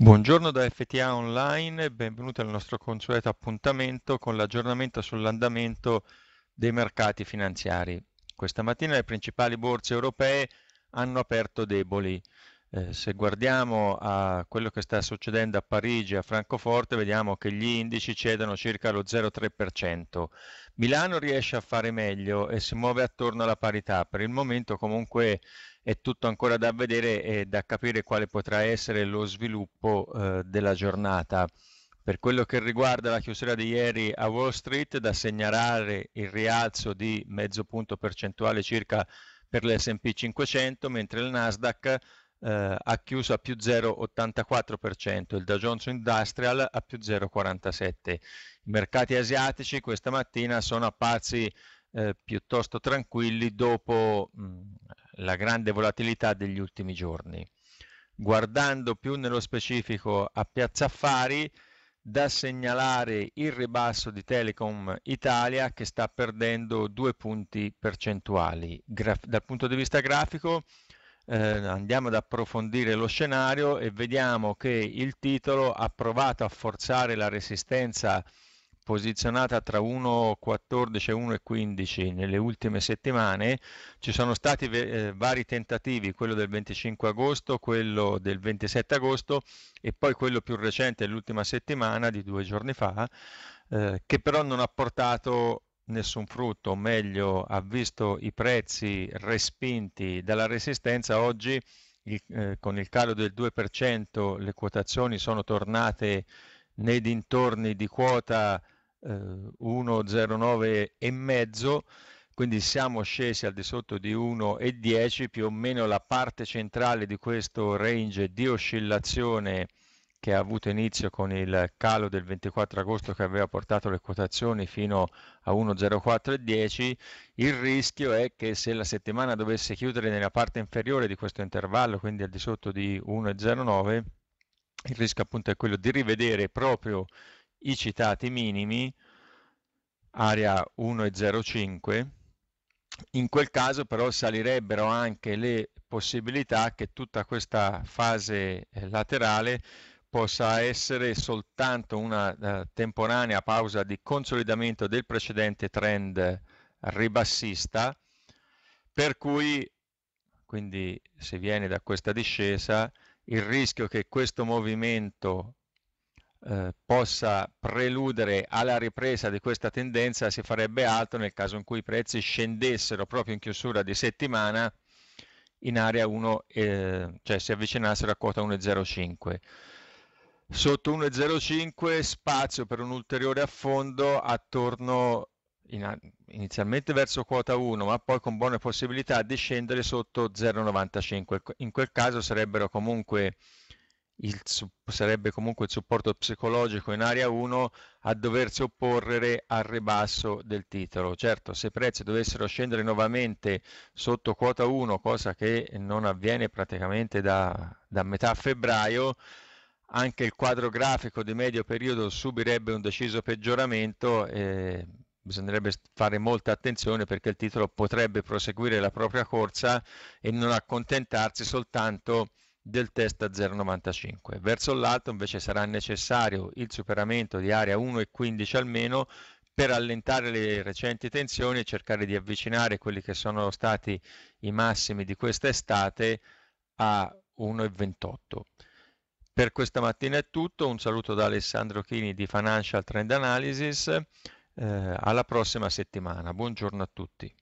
Buongiorno da FTA Online, benvenuti al nostro consueto appuntamento con l'aggiornamento sull'andamento dei mercati finanziari. Questa mattina le principali borse europee hanno aperto deboli. Eh, se guardiamo a quello che sta succedendo a Parigi e a Francoforte, vediamo che gli indici cedono circa lo 0,3%. Milano riesce a fare meglio e si muove attorno alla parità. Per il momento comunque è tutto ancora da vedere e da capire quale potrà essere lo sviluppo eh, della giornata. Per quello che riguarda la chiusura di ieri a Wall Street, da segnalare il rialzo di mezzo punto percentuale circa per l'SP 500, mentre il Nasdaq eh, ha chiuso a più 0,84%, il da Johnson Industrial a più 0,47%. I mercati asiatici questa mattina sono apparsi eh, piuttosto tranquilli dopo mh, mm, la grande volatilità degli ultimi giorni. Guardando più nello specifico a Piazza Affari, da segnalare il ribasso di Telecom Italia che sta perdendo due punti percentuali. Graf- dal punto di vista grafico, eh, andiamo ad approfondire lo scenario e vediamo che il titolo ha provato a forzare la resistenza posizionata tra 1,14 e 1,15 nelle ultime settimane. Ci sono stati eh, vari tentativi, quello del 25 agosto, quello del 27 agosto e poi quello più recente, l'ultima settimana di due giorni fa, eh, che però non ha portato nessun frutto, o meglio ha visto i prezzi respinti dalla resistenza, oggi il, eh, con il calo del 2% le quotazioni sono tornate nei dintorni di quota eh, mezzo, quindi siamo scesi al di sotto di 1,10, più o meno la parte centrale di questo range di oscillazione che ha avuto inizio con il calo del 24 agosto che aveva portato le quotazioni fino a 1,0410, il rischio è che se la settimana dovesse chiudere nella parte inferiore di questo intervallo, quindi al di sotto di 1,09, il rischio appunto è quello di rivedere proprio i citati minimi, area 1,05, in quel caso però salirebbero anche le possibilità che tutta questa fase eh, laterale possa essere soltanto una uh, temporanea pausa di consolidamento del precedente trend ribassista, per cui quindi se viene da questa discesa il rischio che questo movimento eh, possa preludere alla ripresa di questa tendenza si farebbe alto nel caso in cui i prezzi scendessero proprio in chiusura di settimana in area 1, eh, cioè si avvicinassero a quota 1,05 sotto 1,05 spazio per un ulteriore affondo attorno in, inizialmente verso quota 1 ma poi con buone possibilità di scendere sotto 0,95 ecco, in quel caso sarebbero comunque il, sarebbe comunque il supporto psicologico in area 1 a doversi opporre al ribasso del titolo. Certo, se i prezzi dovessero scendere nuovamente sotto quota 1, cosa che non avviene praticamente da, da metà febbraio, anche il quadro grafico di medio periodo subirebbe un deciso peggioramento e bisognerebbe fare molta attenzione perché il titolo potrebbe proseguire la propria corsa e non accontentarsi soltanto del test a 0,95. Verso l'alto invece sarà necessario il superamento di area 1,15 almeno per allentare le recenti tensioni e cercare di avvicinare quelli che sono stati i massimi di questa estate a 1,28. Per questa mattina è tutto, un saluto da Alessandro Chini di Financial Trend Analysis, eh, alla prossima settimana, buongiorno a tutti.